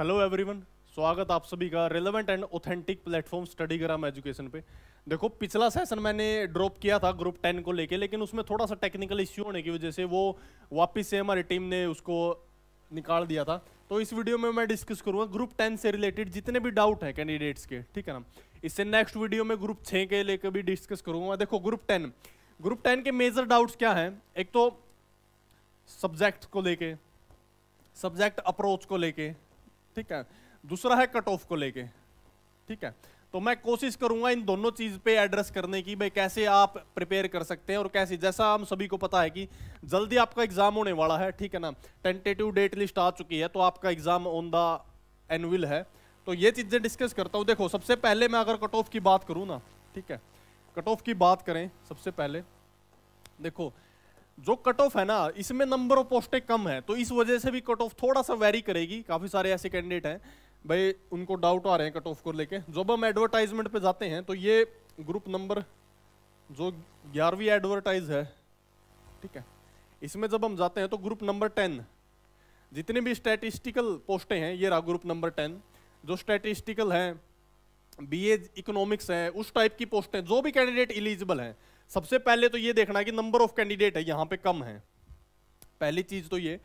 hello everyone स्वागत आप सभी का relevant and authentic platform study gram education पे देखो पिछला सेशन मैंने ड्रॉप किया था ग्रुप टेन को लेके लेकिन उसमें थोड़ा सा टेक्निकल इश्यू होने की वजह से वो वापस से हमारी टीम ने उसको निकाल दिया था तो इस वीडियो में मैं डिस्कस करूँगा ग्रुप टेन से रिलेटेड जितने भी डाउट हैं कैंडिडेट्स के ठीक है ना इससे नेक्स्ट वीडियो में ग्रुप छः के लेकर भी डिस्कस करूँगा देखो ग्रुप टेन ग्रुप टेन के मेजर डाउट्स क्या हैं एक तो सब्जेक्ट को लेके सब्जेक्ट अप्रोच को लेके ठीक है दूसरा है कट ऑफ को लेके ठीक है तो मैं कोशिश करूंगा इन दोनों चीज पे एड्रेस करने की भाई कैसे आप प्रिपेयर कर सकते हैं और कैसे जैसा हम सभी को पता है कि जल्दी आपका एग्जाम होने वाला है ठीक है ना टेंटेटिव डेट लिस्ट आ चुकी है तो आपका एग्जाम ऑन द एनुअल है तो ये चीजें डिस्कस करता हूँ देखो सबसे पहले मैं अगर कट ऑफ की बात करूँ ना ठीक है कट ऑफ की बात करें सबसे पहले देखो जो कट ऑफ है ना इसमें नंबर ऑफ पोस्टें कम है तो इस वजह से भी कट ऑफ थोड़ा सा वेरी करेगी काफ़ी सारे ऐसे कैंडिडेट हैं भाई उनको डाउट आ रहे हैं कट ऑफ को लेके जब हम एडवर्टाइजमेंट पे जाते हैं तो ये ग्रुप नंबर जो ग्यारहवीं एडवर्टाइज है ठीक है इसमें जब हम जाते हैं तो ग्रुप नंबर टेन जितने भी स्टैटिस्टिकल पोस्टें हैं ये रहा ग्रुप नंबर टेन जो स्टेटिस्टिकल हैं बी इकोनॉमिक्स है उस टाइप की पोस्टें जो भी कैंडिडेट इलिजिबल हैं सबसे पहले तो ये देखना कि नंबर ऑफ कैंडिडेट है यहां पे कम है पहली चीज तो ये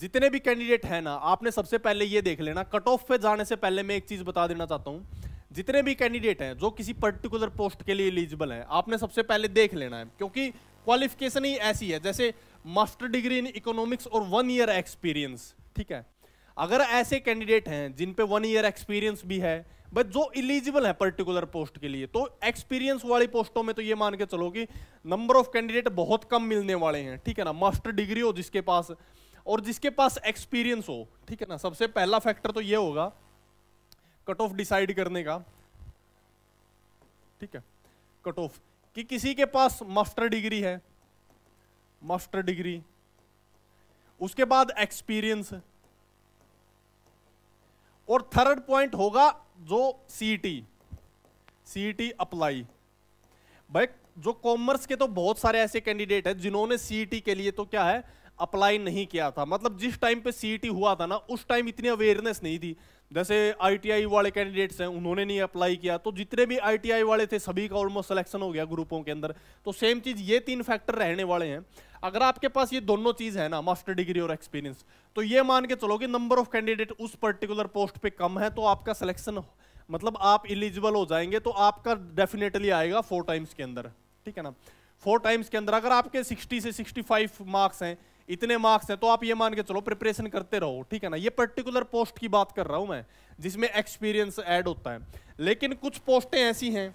जितने भी कैंडिडेट हैं ना आपने सबसे पहले ये देख लेना कट ऑफ पे जाने से पहले मैं एक चीज बता देना चाहता हूं जितने भी कैंडिडेट हैं जो किसी पर्टिकुलर पोस्ट के लिए एलिजिबल हैं आपने सबसे पहले देख लेना है क्योंकि क्वालिफिकेशन ही ऐसी है जैसे मास्टर डिग्री इन इकोनॉमिक्स और वन ईयर एक्सपीरियंस ठीक है अगर ऐसे कैंडिडेट हैं जिन पे वन ईयर एक्सपीरियंस भी है बट जो इलिजिबल है पर्टिकुलर पोस्ट के लिए तो एक्सपीरियंस वाली पोस्टों में तो ये मान के चलो कि नंबर ऑफ कैंडिडेट बहुत कम मिलने वाले हैं ठीक है ना मास्टर डिग्री हो जिसके पास और जिसके पास एक्सपीरियंस हो ठीक है ना सबसे पहला फैक्टर तो ये होगा कट ऑफ डिसाइड करने का ठीक है कट ऑफ कि किसी के पास मास्टर डिग्री है मास्टर डिग्री उसके बाद एक्सपीरियंस और थर्ड पॉइंट होगा जो सी टी अप्लाई भाई जो कॉमर्स के तो बहुत सारे ऐसे कैंडिडेट हैं जिन्होंने टी के लिए तो क्या है अप्लाई नहीं किया था मतलब जिस टाइम पे टी हुआ था ना उस टाइम इतनी अवेयरनेस नहीं थी जैसे आईटीआई वाले कैंडिडेट्स हैं उन्होंने नहीं अप्लाई किया तो जितने भी आईटीआई वाले थे सभी का ऑलमोस्ट सिलेक्शन हो गया ग्रुपों के अंदर तो सेम चीज़ ये तीन फैक्टर रहने वाले हैं अगर आपके पास ये दोनों चीज है ना मास्टर डिग्री और एक्सपीरियंस तो ये मान के चलो कि नंबर ऑफ कैंडिडेट उस पर्टिकुलर पोस्ट पे कम है तो आपका सिलेक्शन मतलब आप इलिजिबल हो जाएंगे तो आपका डेफिनेटली आएगा फोर टाइम्स के अंदर ठीक है ना फोर टाइम्स के अंदर अगर आपके सिक्सटी से सिक्सटी फाइव मार्क्स हैं इतने मार्क्स हैं तो आप ये मान के चलो प्रिपरेशन करते रहो ठीक है ना ये पर्टिकुलर पोस्ट की बात कर रहा हूं मैं जिसमें एक्सपीरियंस ऐड होता है लेकिन कुछ पोस्टें ऐसी हैं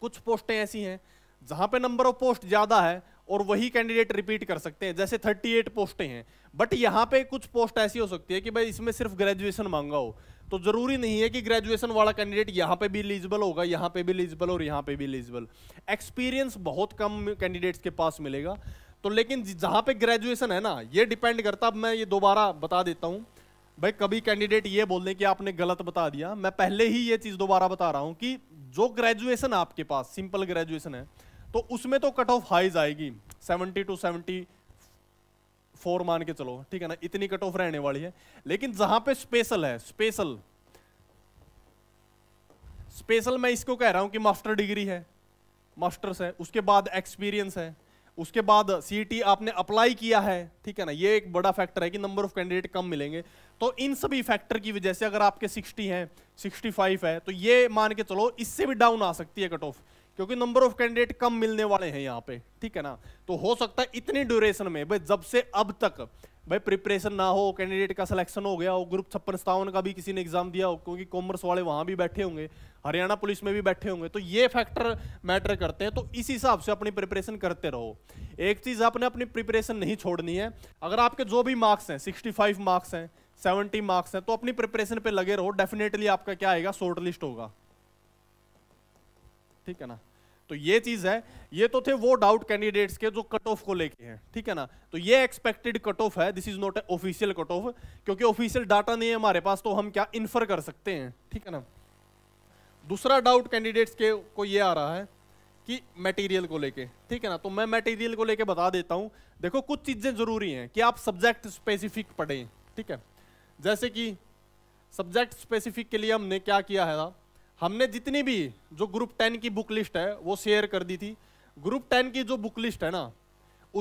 कुछ पोस्टें ऐसी हैं जहां पे नंबर ऑफ पोस्ट ज़्यादा है और वही कैंडिडेट रिपीट कर सकते हैं जैसे 38 पोस्टें हैं बट यहाँ पे कुछ पोस्ट ऐसी हो सकती है कि भाई इसमें सिर्फ ग्रेजुएशन मांगा हो तो जरूरी नहीं है कि ग्रेजुएशन वाला कैंडिडेट यहाँ पे भी इलिजिबल होगा यहाँ पे भी इलिजिबल और यहाँ पे भी इलिजिबल एक्सपीरियंस बहुत कम कैंडिडेट्स के पास मिलेगा तो लेकिन जहाँ पे ग्रेजुएशन है ना ये डिपेंड करता अब मैं ये दोबारा बता देता हूँ भाई कभी कैंडिडेट ये बोल दें कि आपने गलत बता दिया मैं पहले ही ये चीज़ दोबारा बता रहा हूँ कि जो ग्रेजुएशन आपके पास सिंपल ग्रेजुएशन है तो उसमें तो कट ऑफ हाइज आएगी 70 टू 74 मान के चलो ठीक है ना इतनी कट ऑफ रहने वाली है लेकिन जहां पे स्पेशल है स्पेशल स्पेशल मैं इसको कह रहा हूं कि मास्टर डिग्री है मास्टर्स है उसके बाद एक्सपीरियंस है उसके बाद सीईटी आपने अप्लाई किया है ठीक है ना ये एक बड़ा फैक्टर है कि नंबर ऑफ कैंडिडेट कम मिलेंगे तो इन सभी फैक्टर की वजह से अगर आपके 60 हैं 65 है तो ये मान के चलो इससे भी डाउन आ सकती है कट ऑफ क्योंकि नंबर ऑफ कैंडिडेट कम मिलने वाले हैं यहाँ पे ठीक है ना तो हो सकता है इतनी ड्यूरेशन में भाई जब से अब तक भाई प्रिपरेशन ना हो कैंडिडेट का सिलेक्शन हो गया हो ग्रुप छप्पन सत्तावन का भी किसी ने एग्जाम दिया हो क्योंकि कॉमर्स वाले वहाँ भी बैठे होंगे हरियाणा पुलिस में भी बैठे होंगे तो ये फैक्टर मैटर करते हैं तो इस हिसाब से अपनी प्रिपरेशन करते रहो एक चीज़ आपने अपनी प्रिपरेशन नहीं छोड़नी है अगर आपके जो भी मार्क्स हैं सिक्सटी फाइव मार्क्स हैं सेवेंटी मार्क्स हैं तो अपनी प्रिपरेशन पर लगे रहो डेफिनेटली आपका क्या आएगा शॉर्ट लिस्ट होगा ठीक है ना तो ये चीज है ये तो थे वो डाउट कैंडिडेट्स के जो कट ऑफ को लेके हैं ठीक है ना तो ये एक्सपेक्टेड कट ऑफ है this is not a official cut off क्योंकि ऑफिशियल डाटा नहीं है हमारे पास तो हम क्या इन्फर कर सकते हैं ठीक है ना दूसरा डाउट कैंडिडेट्स के को ये आ रहा है कि मटेरियल को लेके ठीक है ना तो मैं मटेरियल को लेके बता देता हूँ देखो कुछ चीज़ें ज़रूरी हैं कि आप सब्जेक्ट स्पेसिफिक पढ़ें ठीक है जैसे कि सब्जेक्ट स्पेसिफिक के लिए हमने क्या किया है ना हमने जितनी भी जो ग्रुप टेन की बुक लिस्ट है वो शेयर कर दी थी ग्रुप टेन की जो बुक लिस्ट है ना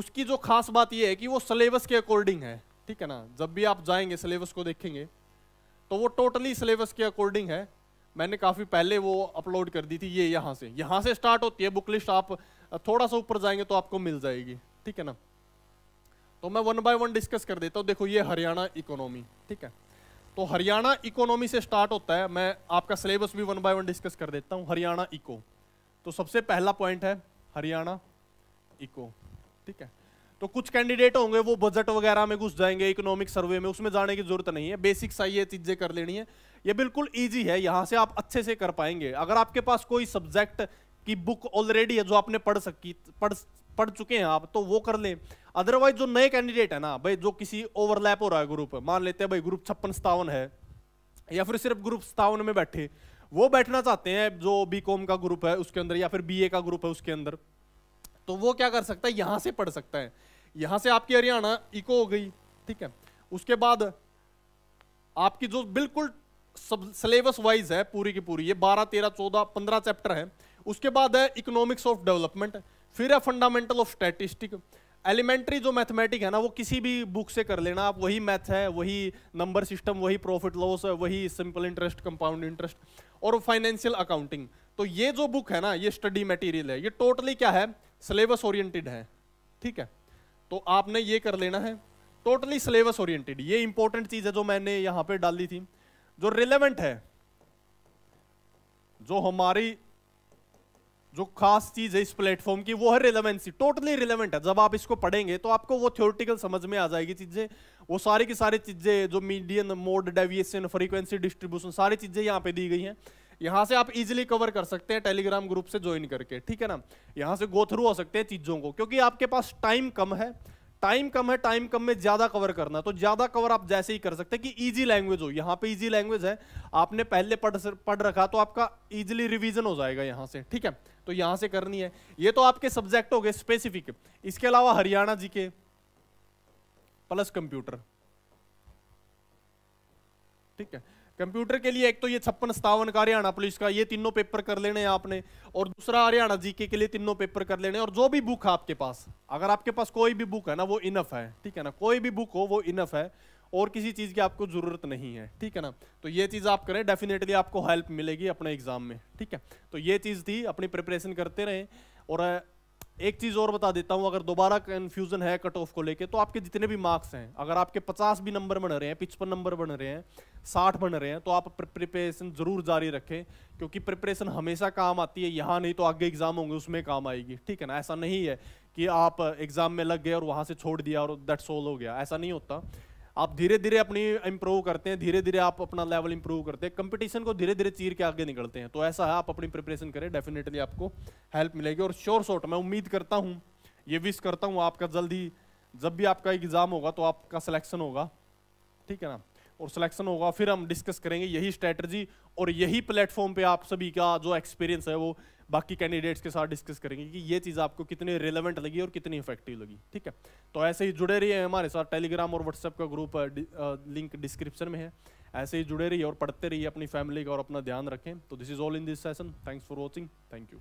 उसकी जो खास बात ये है कि वो सिलेबस के अकॉर्डिंग है ठीक है ना जब भी आप जाएंगे सिलेबस को देखेंगे तो वो टोटली सिलेबस के अकॉर्डिंग है मैंने काफ़ी पहले वो अपलोड कर दी थी ये यहाँ से यहाँ से स्टार्ट होती है बुक लिस्ट आप थोड़ा सा ऊपर जाएंगे तो आपको मिल जाएगी ठीक है ना तो मैं वन बाय वन डिस्कस कर देता हूँ देखो ये हरियाणा इकोनॉमी ठीक है तो हरियाणा इकोनॉमी से स्टार्ट होता है मैं आपका सिलेबस भी वन बाय वन डिस्कस कर देता हूँ हरियाणा इको तो सबसे पहला पॉइंट है हरियाणा इको ठीक है तो कुछ कैंडिडेट होंगे वो बजट वगैरह में घुस जाएंगे इकोनॉमिक सर्वे में उसमें जाने की जरूरत नहीं है बेसिक सही ये चीज़ें कर लेनी है ये बिल्कुल ईजी है यहाँ से आप अच्छे से कर पाएंगे अगर आपके पास कोई सब्जेक्ट की बुक ऑलरेडी है जो आपने पढ़ सकी पढ़ पढ़ चुके हैं आप तो वो कर लें अदरवाइज जो नए कैंडिडेट है ना भाई जो किसी ओवरलैप हो रहा है ग्रुप मान लेते हैं भाई ग्रुप छप्पन सतावन है या फिर सिर्फ ग्रुप सतावन में बैठे वो बैठना चाहते हैं जो बी कॉम का ग्रुप है उसके अंदर या फिर बी ए का ग्रुप है उसके अंदर तो वो क्या कर सकता है यहाँ से पढ़ सकता है यहाँ से आपकी हरियाणा इको हो गई ठीक है उसके बाद आपकी जो बिल्कुल सिलेबस वाइज है पूरी की पूरी ये बारह तेरह चौदह पंद्रह चैप्टर है उसके बाद है इकोनॉमिक्स ऑफ डेवलपमेंट फिर है फंडामेंटल ऑफ स्टैटिस्टिक एलिमेंट्री जो मैथमेटिक है ना वो किसी भी बुक से कर लेना आप वही मैथ है वही नंबर सिस्टम वही प्रॉफिट लॉस है वही सिंपल इंटरेस्ट कंपाउंड इंटरेस्ट और फाइनेंशियल अकाउंटिंग तो ये जो बुक है ना ये स्टडी मटेरियल है ये टोटली क्या है सिलेबस ओरिएंटेड है ठीक है तो आपने ये कर लेना है टोटली सिलेबस ओरिएंटेड ये इंपॉर्टेंट चीज है जो मैंने यहां पे डाल दी थी जो रिलेवेंट है जो हमारी जो खास चीज है इस प्लेटफॉर्म की वो है रिलेवेंसी टोटली रिलेवेंट है जब आप इसको पढ़ेंगे तो आपको वो थ्योरेटिकल समझ में आ जाएगी चीजें वो सारी की सारी चीजें जो median mode deviation frequency distribution सारी चीजें यहाँ पे दी गई हैं यहाँ से आप इजिली कवर कर सकते हैं टेलीग्राम ग्रुप से ज्वाइन करके ठीक है ना यहाँ से गो थ्रू हो सकते हैं चीजों को क्योंकि आपके पास टाइम कम है टाइम कम है टाइम कम में ज्यादा कवर करना तो ज्यादा कवर आप जैसे ही कर सकते हैं कि इजी लैंग्वेज हो यहाँ पे इजी लैंग्वेज है आपने पहले पढ़ पढ़ रखा तो आपका इजीली रिवीजन हो जाएगा यहाँ से ठीक है तो यहाँ से करनी है ये तो आपके सब्जेक्ट हो गए स्पेसिफिक इसके अलावा हरियाणा जी के प्लस कंप्यूटर ठीक है कंप्यूटर के लिए एक तो ये छप्पन सतावन का हरियाणा पुलिस का ये तीनों पेपर कर लेने हैं आपने और दूसरा हरियाणा जीके के लिए तीनों पेपर कर लेने और जो भी बुक है आपके पास अगर आपके पास कोई भी बुक है ना वो इनफ है ठीक है ना कोई भी बुक हो वो इनफ है और किसी चीज़ की आपको ज़रूरत नहीं है ठीक है ना तो ये चीज़ आप करें डेफिनेटली आपको हेल्प मिलेगी अपने एग्ज़ाम में ठीक है तो ये चीज़ थी अपनी प्रिपरेशन करते रहें और एक चीज़ और बता देता हूँ अगर दोबारा कन्फ्यूज़न है कट ऑफ को लेके तो आपके जितने भी मार्क्स हैं अगर आपके पचास भी नंबर बन रहे हैं पिचपन नंबर बन रहे हैं साठ बन रहे हैं तो आप प्रिपरेशन ज़रूर जारी रखें क्योंकि प्रिपरेशन हमेशा काम आती है यहाँ नहीं तो आगे एग्ज़ाम होंगे उसमें काम आएगी ठीक है ना ऐसा नहीं है कि आप एग्ज़ाम में लग गए और वहाँ से छोड़ दिया और दैट सोल हो गया ऐसा नहीं होता आप धीरे धीरे अपनी इंप्रूव करते हैं धीरे धीरे आप अपना लेवल इंप्रूव करते हैं कंपटीशन को धीरे धीरे चीर के आगे निकलते हैं तो ऐसा है आप अपनी प्रिपरेशन करें डेफिनेटली आपको हेल्प मिलेगी और श्योर शॉर्ट मैं उम्मीद करता हूँ ये विश करता हूँ आपका जल्द ही जब भी आपका एग्ज़ाम होगा तो आपका सिलेक्शन होगा ठीक है ना और सिलेक्शन होगा फिर हम डिस्कस करेंगे यही स्ट्रेटजी और यही प्लेटफॉर्म पे आप सभी का जो एक्सपीरियंस है वो बाकी कैंडिडेट्स के साथ डिस्कस करेंगे कि ये चीज़ आपको कितनी रिलेवेंट लगी और कितनी इफेक्टिव लगी ठीक है तो ऐसे ही जुड़े रहिए हमारे साथ टेलीग्राम और व्हाट्सएप का ग्रुप लिंक डिस्क्रिप्शन में है ऐसे ही जुड़े रहिए और पढ़ते रहिए अपनी फैमिली का और अपना ध्यान रखें तो this is all in this session thanks for watching thank you